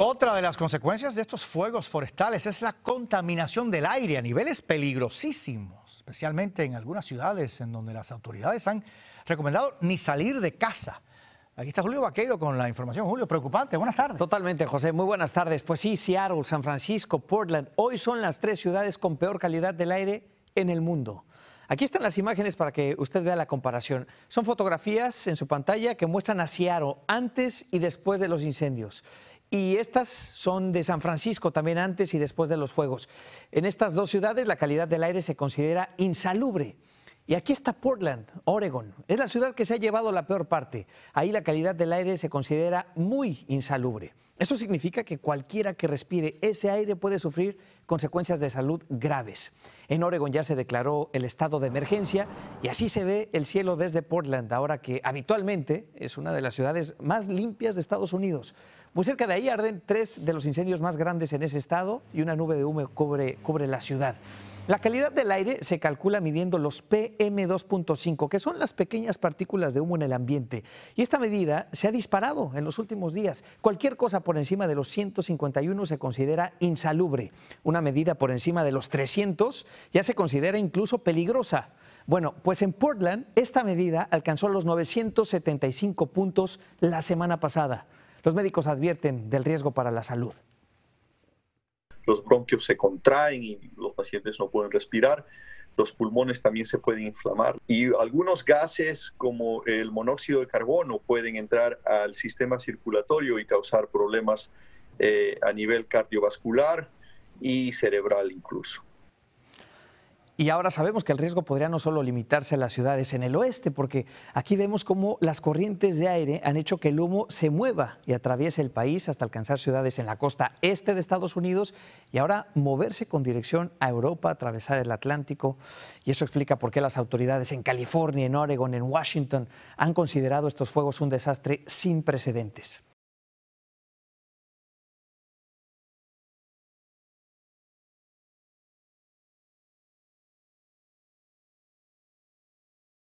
Otra de las consecuencias de estos fuegos forestales es la contaminación del aire a niveles peligrosísimos, especialmente en algunas ciudades en donde las autoridades han recomendado ni salir de casa. Aquí está Julio Vaqueiro con la información. Julio, preocupante. Buenas tardes. Totalmente, José. Muy buenas tardes. Pues sí, Seattle, San Francisco, Portland, hoy son las tres ciudades con peor calidad del aire en el mundo. Aquí están las imágenes para que usted vea la comparación. Son fotografías en su pantalla que muestran a Seattle antes y después de los incendios y estas son de San Francisco, también antes y después de los fuegos. En estas dos ciudades la calidad del aire se considera insalubre. Y aquí está Portland, Oregon. Es la ciudad que se ha llevado la peor parte. Ahí la calidad del aire se considera muy insalubre. Eso significa que cualquiera que respire ese aire puede sufrir consecuencias de salud graves. En Oregon ya se declaró el estado de emergencia y así se ve el cielo desde Portland, ahora que habitualmente es una de las ciudades más limpias de Estados Unidos. Muy cerca de ahí arden tres de los incendios más grandes en ese estado y una nube de humo cubre, cubre la ciudad. La calidad del aire se calcula midiendo los PM2.5, que son las pequeñas partículas de humo en el ambiente. Y esta medida se ha disparado en los últimos días. Cualquier cosa por encima de los 151 se considera insalubre. Una medida por encima de los 300 ya se considera incluso peligrosa. Bueno, pues en Portland esta medida alcanzó los 975 puntos la semana pasada. Los médicos advierten del riesgo para la salud los bronquios se contraen y los pacientes no pueden respirar. Los pulmones también se pueden inflamar y algunos gases como el monóxido de carbono pueden entrar al sistema circulatorio y causar problemas eh, a nivel cardiovascular y cerebral incluso. Y ahora sabemos que el riesgo podría no solo limitarse a las ciudades en el oeste, porque aquí vemos cómo las corrientes de aire han hecho que el humo se mueva y atraviese el país hasta alcanzar ciudades en la costa este de Estados Unidos y ahora moverse con dirección a Europa, atravesar el Atlántico. Y eso explica por qué las autoridades en California, en Oregon, en Washington han considerado estos fuegos un desastre sin precedentes.